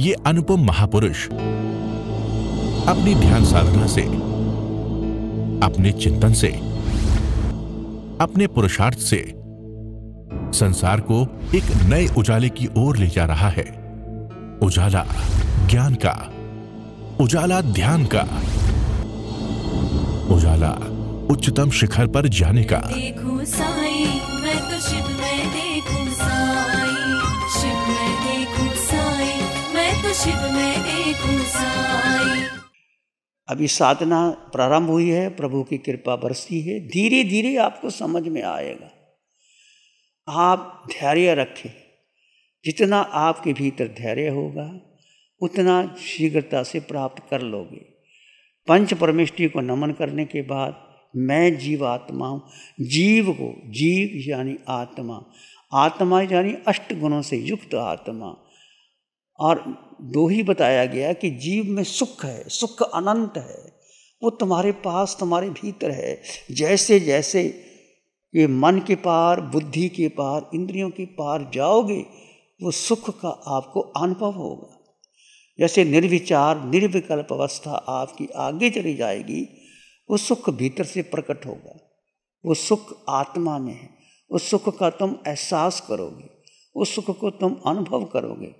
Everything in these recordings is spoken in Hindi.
ये अनुपम महापुरुष अपनी ध्यान साधना से अपने चिंतन से अपने पुरुषार्थ से संसार को एक नए उजाले की ओर ले जा रहा है उजाला ज्ञान का उजाला ध्यान का उजाला उच्चतम शिखर पर जाने का देखो साई मैं तो शिव शिव में एक अभी साधना प्रारंभ हुई है प्रभु की कृपा बरसती है धीरे धीरे आपको समझ में आएगा आप धैर्य रखें जितना आपके भीतर धैर्य होगा उतना शीघ्रता से प्राप्त कर लोगे पंच परमेष्टि को नमन करने के बाद मैं जीव आत्मा हूँ जीव को जीव यानी आत्मा आत्मा यानी अष्ट गुणों से युक्त आत्मा और दो ही बताया गया कि जीव में सुख है सुख अनंत है वो तुम्हारे पास तुम्हारे भीतर है जैसे जैसे ये मन के पार बुद्धि के पार इंद्रियों के पार जाओगे वो सुख का आपको अनुभव होगा जैसे निर्विचार निर्विकल्प अवस्था आपकी आगे चली जाएगी वो सुख भीतर से प्रकट होगा वो सुख आत्मा में है उस सुख का तुम एहसास करोगे उस सुख को तुम अनुभव करोगे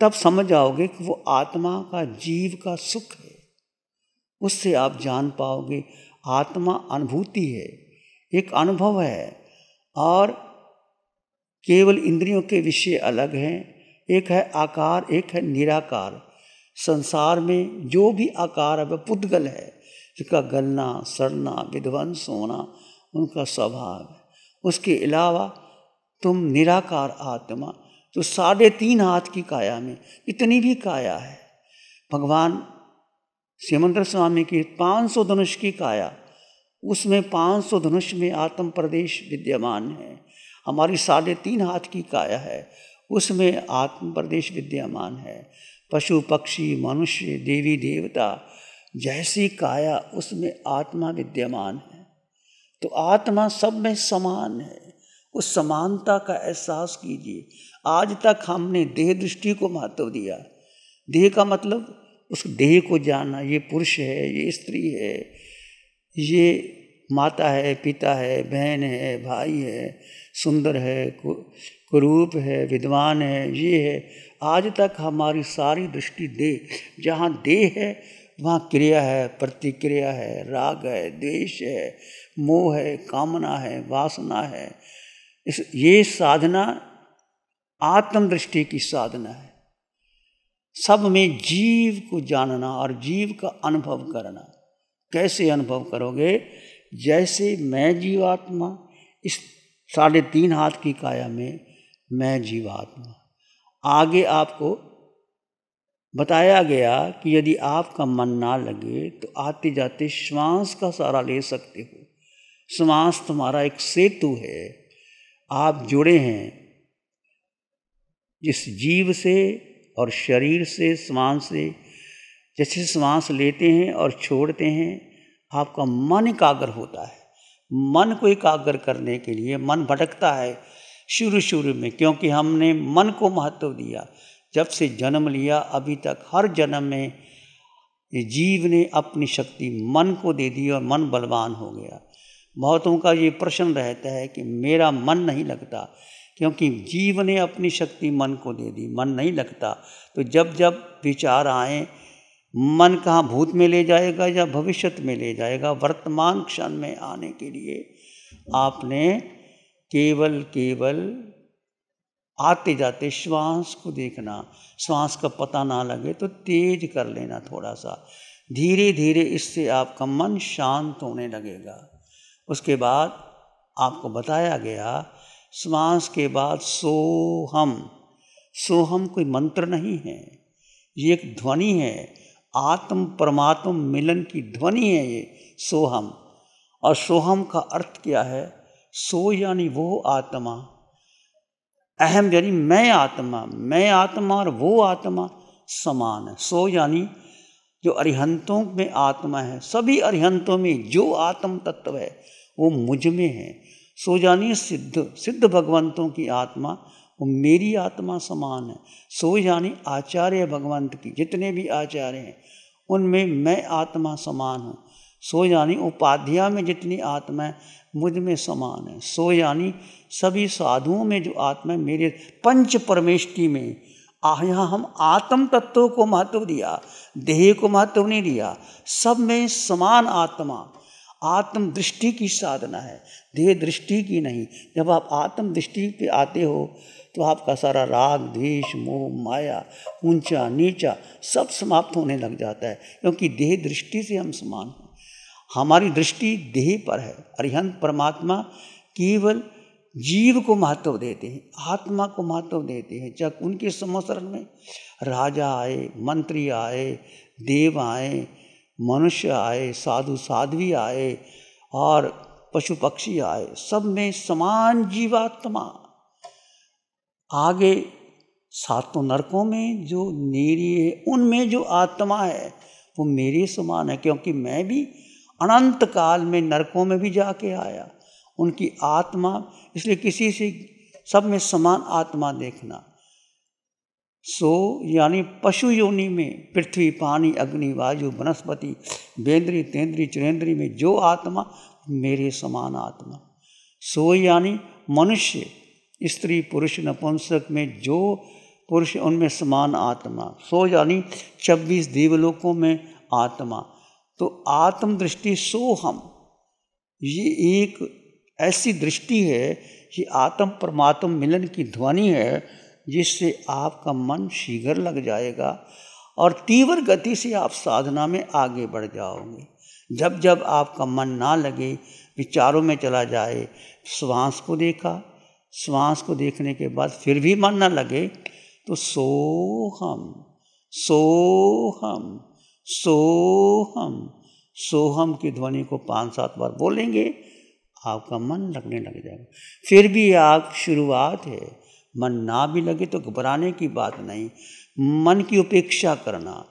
तब समझ आओगे कि वो आत्मा का जीव का सुख है उससे आप जान पाओगे आत्मा अनुभूति है एक अनुभव है और केवल इंद्रियों के विषय अलग हैं एक है आकार एक है निराकार संसार में जो भी आकार है वह पुद्गल है जिसका गलना सड़ना विध्वंस होना उनका स्वभाव है उसके अलावा तुम निराकार आत्मा तो साढ़े तीन हाथ की काया में इतनी भी काया है भगवान सिमंदर स्वामी की पाँच सौ धनुष की काया उसमें पाँच सौ धनुष में आत्म प्रदेश विद्यमान है हमारी साढ़े तीन हाथ की काया है उसमें आत्म प्रदेश विद्यमान है पशु पक्षी मनुष्य देवी देवता जैसी काया उसमें आत्मा विद्यमान है तो आत्मा सब में समान है उस समानता का एहसास कीजिए आज तक हमने देह दृष्टि को महत्व दिया देह का मतलब उस देह को जानना ये पुरुष है ये स्त्री है ये माता है पिता है बहन है भाई है सुंदर है कुरूप है विद्वान है ये है आज तक हमारी सारी दृष्टि देह जहाँ देह है वहाँ क्रिया है प्रतिक्रिया है राग है द्वेष है मोह है कामना है वासना है इस ये साधना आत्मदृष्टि की साधना है सब में जीव को जानना और जीव का अनुभव करना कैसे अनुभव करोगे जैसे मैं जीवात्मा इस साढ़े तीन हाथ की काया में मैं जीवात्मा आगे आपको बताया गया कि यदि आपका मन ना लगे तो आते जाते श्वास का सहारा ले सकते हो श्वास तुम्हारा एक सेतु है आप जुड़े हैं जिस जीव से और शरीर से श्वास से जैसे श्वास लेते हैं और छोड़ते हैं आपका मन एकाग्र होता है मन को एकाग्र करने के लिए मन भटकता है शुरू शुरू में क्योंकि हमने मन को महत्व दिया जब से जन्म लिया अभी तक हर जन्म में जीव ने अपनी शक्ति मन को दे दी और मन बलवान हो गया बहुतों का ये प्रश्न रहता है कि मेरा मन नहीं लगता क्योंकि जीव ने अपनी शक्ति मन को दे दी मन नहीं लगता तो जब जब विचार आए मन कहाँ भूत में ले जाएगा या भविष्य में ले जाएगा वर्तमान क्षण में आने के लिए आपने केवल केवल आते जाते श्वास को देखना श्वास का पता ना लगे तो तेज कर लेना थोड़ा सा धीरे धीरे इससे आपका मन शांत होने लगेगा उसके बाद आपको बताया गया समास के बाद सोहम सोहम कोई मंत्र नहीं है ये एक ध्वनि है आत्म परमात्म मिलन की ध्वनि है ये सोहम और सोहम का अर्थ क्या है सो यानी वो आत्मा अहम यानी मैं आत्मा मैं आत्मा और वो आत्मा समान है सो यानी जो अरिहंतों में आत्मा है सभी अरिहंतों में जो आत्म तत्व है वो मुझ में है सो जानिए सिद्ध सिद्ध भगवंतों की आत्मा वो मेरी आत्मा समान है सो जानी आचार्य भगवंत की जितने भी आचार्य हैं उनमें मैं आत्मा समान हूँ सो जानी उपाध्याय में जितनी आत्मा है मुझ में समान है सो यानी सभी साधुओं में जो आत्मा है मेरे पंच परमेष्टि में आ यहाँ हम आत्म तत्व को महत्व दिया देह को महत्व नहीं दिया सब में समान आत्मा आत्म दृष्टि की साधना है देह दृष्टि की नहीं जब आप आत्म दृष्टि पे आते हो तो आपका सारा राग द्वेष मोह माया ऊंचा नीचा सब समाप्त होने लग जाता है क्योंकि देह दृष्टि से हम समान हैं हमारी दृष्टि देह पर है अरिहंत परमात्मा केवल जीव को महत्व देते हैं आत्मा को महत्व देते हैं जब उनके समसरण में राजा आए मंत्री आए देव आए मनुष्य आए साधु साध्वी आए और पशु पक्षी आए सब में समान जीवात्मा आगे सातों नरकों में जो नीरी है उनमें जो आत्मा है वो मेरे समान है क्योंकि मैं भी अनंत काल में नरकों में भी जाके आया उनकी आत्मा इसलिए किसी से सब में समान आत्मा देखना सो यानी पशु योनि में पृथ्वी पानी अग्नि वायु वनस्पति बेंद्री तेंद्री चुरेंद्री में जो आत्मा मेरे समान आत्मा सो यानी मनुष्य स्त्री पुरुष नपुंसक में जो पुरुष उनमें समान आत्मा सो यानी छब्बीस देवलोकों में आत्मा तो आत्मदृष्टि सो हम ये एक ऐसी दृष्टि है कि आत्म परमात्म मिलन की ध्वनि है जिससे आपका मन शीघ्र लग जाएगा और तीव्र गति से आप साधना में आगे बढ़ जाओगे जब जब आपका मन ना लगे विचारों में चला जाए श्वास को देखा श्वास को देखने के बाद फिर भी मन ना लगे तो सोहम हम सो सोहम की ध्वनि को पांच सात बार बोलेंगे आपका मन लगने लग जाएगा फिर भी आप शुरुआत है मन ना भी लगे तो घबराने की बात नहीं मन की उपेक्षा करना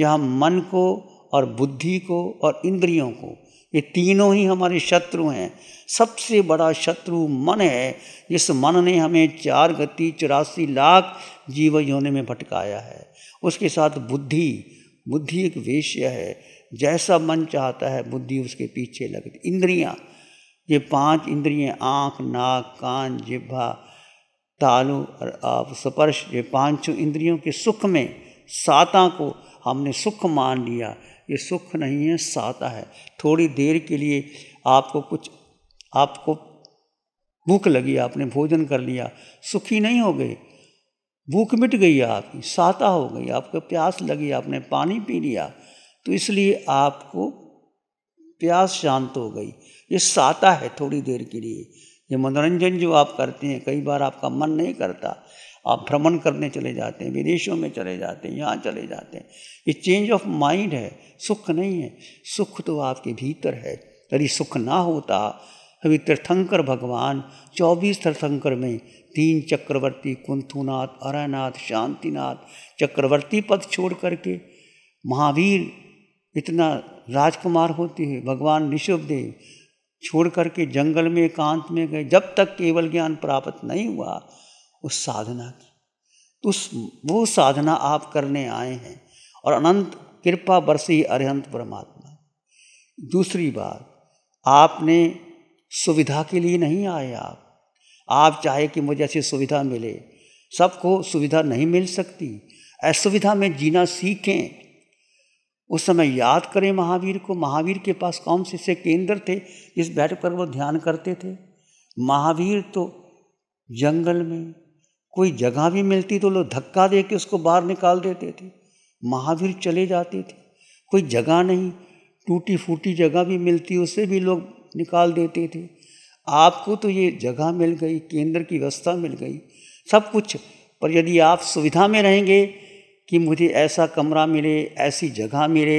यह मन को और बुद्धि को और इंद्रियों को ये तीनों ही हमारे शत्रु हैं सबसे बड़ा शत्रु मन है जिस मन ने हमें चार गति चौरासी लाख जीव होने में भटकाया है उसके साथ बुद्धि बुद्धि एक वेश्य है जैसा मन चाहता है बुद्धि उसके पीछे लगती इंद्रियां ये पांच इंद्रिय आँख नाक कान जिब्भा तालु और आप स्पर्श ये पांचों इंद्रियों के सुख में साता को हमने सुख मान लिया ये सुख नहीं है साता है थोड़ी देर के लिए आपको कुछ आपको भूख लगी आपने भोजन कर लिया सुखी नहीं हो गए भूख मिट गई आपकी साता हो गई आपको प्यास लगी आपने पानी पी लिया तो इसलिए आपको प्यास शांत हो गई ये साता है थोड़ी देर के लिए ये मनोरंजन जो आप करते हैं कई बार आपका मन नहीं करता आप भ्रमण करने चले जाते हैं विदेशों में चले जाते हैं यहाँ चले जाते हैं ये चेंज ऑफ माइंड है सुख नहीं है सुख तो आपके भीतर है यदि सुख ना होता अभी तीर्थंकर भगवान चौबीस तीर्थंकर में तीन चक्रवर्ती कुंथुनाथ अरनाथ शांतिनाथ चक्रवर्ती पद छोड़ करके महावीर इतना राजकुमार होते हैं भगवान ऋषभदेव छोड़ करके जंगल में एकांत में गए जब तक केवल ज्ञान प्राप्त नहीं हुआ उस साधना की तो उस वो साधना आप करने आए हैं और अनंत कृपा बरसी अरहंत परमात्मा दूसरी बात आपने सुविधा के लिए नहीं आए आप आप चाहे कि मुझे ऐसी सुविधा मिले सबको सुविधा नहीं मिल सकती असुविधा में जीना सीखें उस समय याद करें महावीर को महावीर के पास कौन से से केंद्र थे जिस बैठ पर वो ध्यान करते थे महावीर तो जंगल में कोई जगह भी मिलती तो लोग धक्का दे के उसको बाहर निकाल देते थे महावीर चले जाते थे कोई जगह नहीं टूटी फूटी जगह भी मिलती उसे भी लोग निकाल देते थे आपको तो ये जगह मिल गई केंद्र की व्यवस्था मिल गई सब कुछ पर यदि आप सुविधा में रहेंगे कि मुझे ऐसा कमरा मिले ऐसी जगह मिले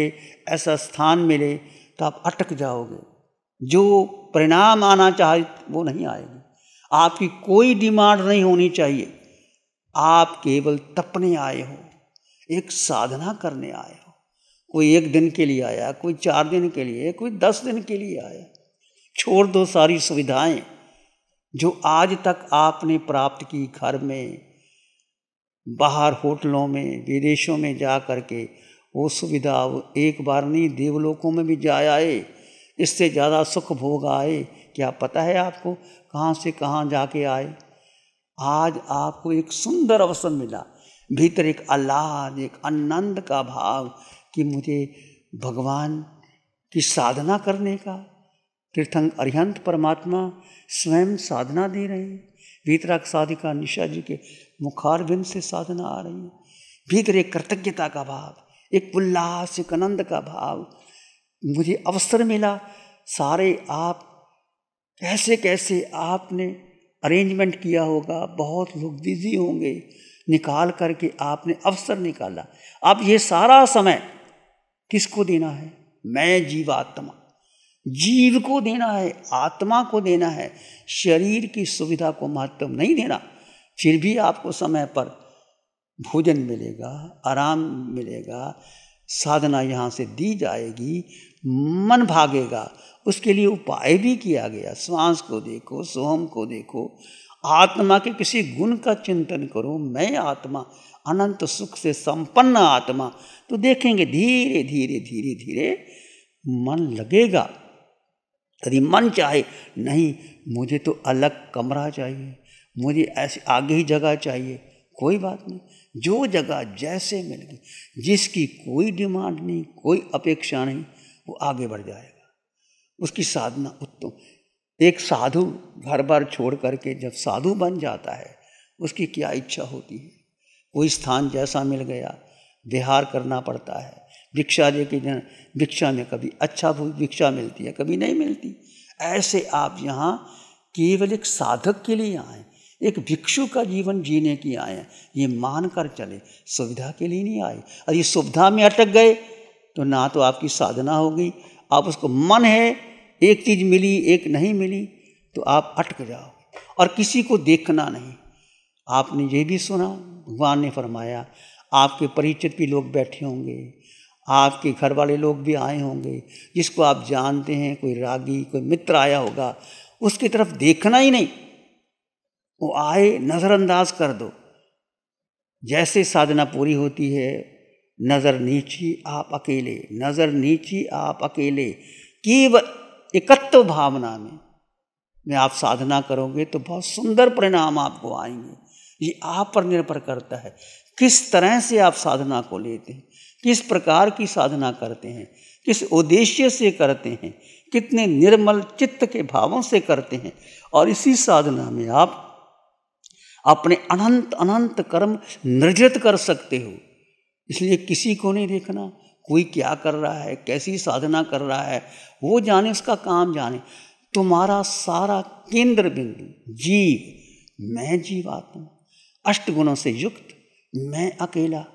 ऐसा स्थान मिले तो आप अटक जाओगे जो परिणाम आना चाहे वो नहीं आएगी आपकी कोई डिमांड नहीं होनी चाहिए आप केवल तपने आए हो एक साधना करने आए हो कोई एक दिन के लिए आया कोई चार दिन के लिए कोई दस दिन के लिए आया छोड़ दो सारी सुविधाएं जो आज तक आपने प्राप्त की घर में बाहर होटलों में विदेशों में जा कर के वो सुविधा एक बार नहीं देवलोकों में भी जा आए इससे ज़्यादा सुख भोग आए क्या पता है आपको कहाँ से कहाँ जाके आए आज आपको एक सुंदर अवसर मिला भीतर एक आह्लाद एक आनंद का भाव कि मुझे भगवान की साधना करने का तीर्थंक अरिहंत परमात्मा स्वयं साधना दे रहे हैं भीतराग साधिका निशा जी के मुखार बिंद से साधना आ रही है भीतर एक कृतज्ञता का भाव एक उल्लास एक आनंद का भाव मुझे अवसर मिला सारे आप कैसे कैसे आपने अरेंजमेंट किया होगा बहुत लोग बिजी होंगे निकाल करके आपने अवसर निकाला अब ये सारा समय किसको देना है मैं जीवात्मा जीव को देना है आत्मा को देना है शरीर की सुविधा को महत्व नहीं देना फिर भी आपको समय पर भोजन मिलेगा आराम मिलेगा साधना यहाँ से दी जाएगी मन भागेगा उसके लिए उपाय भी किया गया श्वास को देखो सोहम को देखो आत्मा के किसी गुण का चिंतन करो मैं आत्मा अनंत सुख से संपन्न आत्मा तो देखेंगे धीरे धीरे धीरे धीरे मन लगेगा यदि मन चाहे नहीं मुझे तो अलग कमरा चाहिए मुझे ऐसी आगे ही जगह चाहिए कोई बात नहीं जो जगह जैसे मिल गई जिसकी कोई डिमांड नहीं कोई अपेक्षा नहीं वो आगे बढ़ जाएगा उसकी साधना उत्तम एक साधु घर बार छोड़ करके जब साधु बन जाता है उसकी क्या इच्छा होती है कोई स्थान जैसा मिल गया विहार करना पड़ता है भिक्षा दे के जन भिक्षा में कभी अच्छा भिक्षा मिलती है कभी नहीं मिलती ऐसे आप यहाँ केवल एक साधक के लिए आए एक भिक्षु का जीवन जीने की आए हैं ये मान कर चले सुविधा के लिए नहीं आए और ये सुविधा में अटक गए तो ना तो आपकी साधना होगी आप उसको मन है एक चीज़ मिली एक नहीं मिली तो आप अटक जाओ और किसी को देखना नहीं आपने ये भी सुना भगवान ने फरमाया आपके परिचित भी लोग बैठे होंगे आपके घर वाले लोग भी आए होंगे जिसको आप जानते हैं कोई रागी कोई मित्र आया होगा उसकी तरफ देखना ही नहीं वो आए नज़रअंदाज कर दो जैसे साधना पूरी होती है नज़र नीची आप अकेले नज़र नीची आप अकेले केवल एकत्व भावना में मैं आप साधना करोगे तो बहुत सुंदर परिणाम आपको आएंगे ये आप पर निर्भर करता है किस तरह से आप साधना को लेते हैं किस प्रकार की साधना करते हैं किस उद्देश्य से करते हैं कितने निर्मल चित्त के भावों से करते हैं और इसी साधना में आप अपने अनंत अनंत कर्म निर्जित कर सकते हो इसलिए किसी को नहीं देखना कोई क्या कर रहा है कैसी साधना कर रहा है वो जाने उसका काम जाने तुम्हारा सारा केंद्र बिंदु जीव मैं जीवात्मा अष्ट गुणों से युक्त मैं अकेला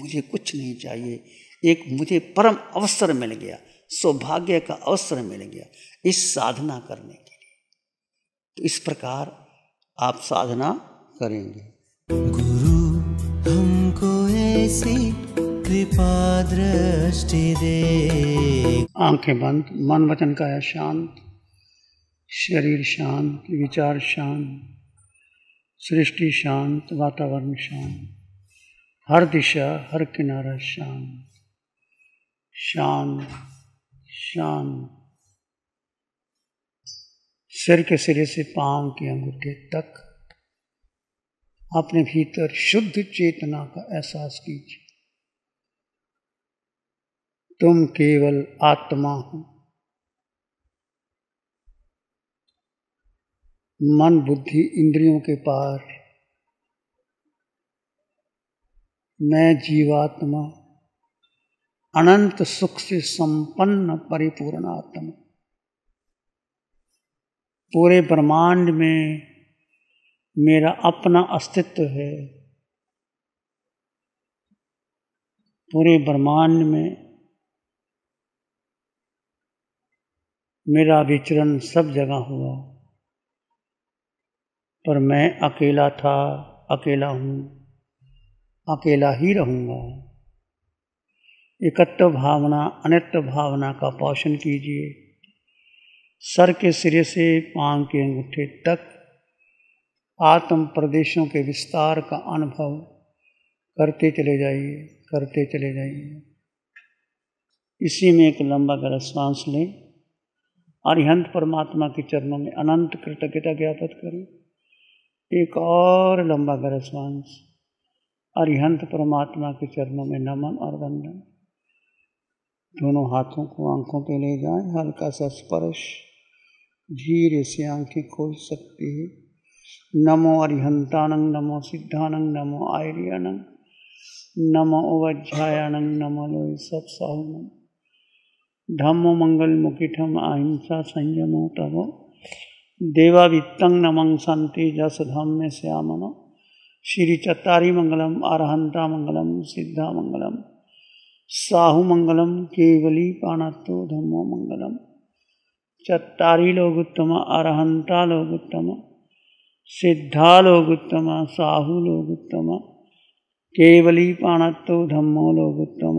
मुझे कुछ नहीं चाहिए एक मुझे परम अवसर मिल गया सौभाग्य का अवसर मिल गया इस साधना करने के लिए तो इस प्रकार आप साधना करेंगे गुरु हमको ऐसी कृपा दृष्टि दे आंखें बंद मन वचन काया शांत शरीर शांत विचार शांत सृष्टि शांत वातावरण शांत हर दिशा हर किनारा शांत शांत शांत सिर के सिरे से पांव के अंगूठे तक अपने भीतर शुद्ध चेतना का एहसास कीजिए तुम केवल आत्मा हो मन बुद्धि इंद्रियों के पार मैं जीवात्मा अनंत सुख से संपन्न परिपूर्ण आत्मा पूरे ब्रह्मांड में मेरा अपना अस्तित्व है पूरे ब्रह्मांड में मेरा विचरण सब जगह हुआ पर मैं अकेला था अकेला हूँ अकेला ही रहूँगा एकत्व भावना अनित भावना का पोषण कीजिए सर के सिरे से पांव के अंगूठे तक आत्म प्रदेशों के विस्तार का अनुभव करते चले जाइए करते चले जाइए इसी में एक लंबा गलत सांस लें और अरिहंत परमात्मा के चरणों में अनंत कृतज्ञता ज्ञापित करें एक और लंबा गहरा सांस अरिहंत परमात्मा के चरणों में नमन और वंदन दोनों हाथों को आंखों पे ले जाएं हल्का सा स्पर्श धीरे से आंखें खोल सकती है नमो अरिहंतानंग नमो सिद्धानंग नमो आयरियानंग नमो अवध्यायानंग नमो लोय सत्साहनंग धम्म मंगल मुकिठम अहिंसा संयमो तमो देवावित्तंग नमं शांति जस धाम्य श्यामनो श्री चत्तारी मंगलम अरहंता मंगलम सिद्धा मंगलम साहु मंगलम केवली पाणत्तो धम्मो मंगलम चत्तारी लोगुत्तम अरहंता लोगुत्तम सिद्धा लोगुत्तम साहु लोगुत्तम केवली पाणत्तो धम्मो लोगुत्तम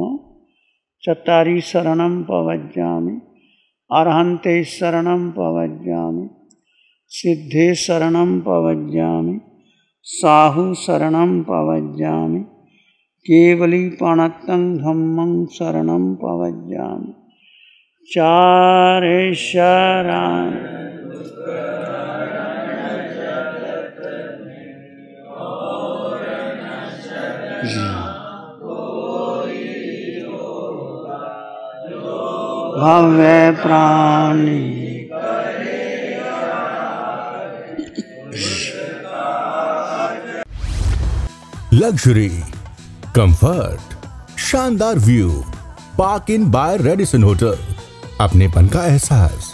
चतारी शरण पवज्जा अर्हंते शरण पवज्जा सिद्धे शरण पवज्जा साहु शरण पवज्जा केवली पाणत्तं धम्मं शरण पवज्जा चारे शरण भव्य प्राणी लग्जरी कंफर्ट शानदार view Park Inn by Radisson hotel अपने पन का एहसास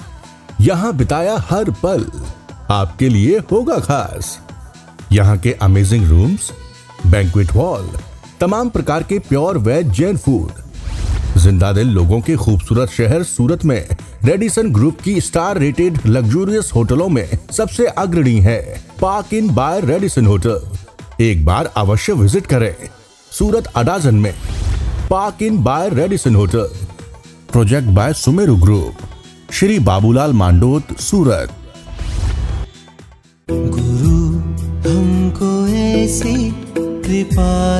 यहाँ बिताया हर पल आपके लिए होगा खास यहाँ के अमेजिंग रूम्स बैंक्वेट हॉल तमाम प्रकार के प्योर वेज जैन फूड जिंदा दिल लोगों के खूबसूरत शहर सूरत में रेडिसन ग्रुप की स्टार रेटेड लग्जूरियस होटलों में सबसे अग्रणी है Park Inn by Radisson hotel एक बार अवश्य विजिट करें सूरत अडाजन में Park Inn by Radisson hotel project by Sumeru group Shri Babulal Mandot Surat गुरु हमको ऐसी कृपा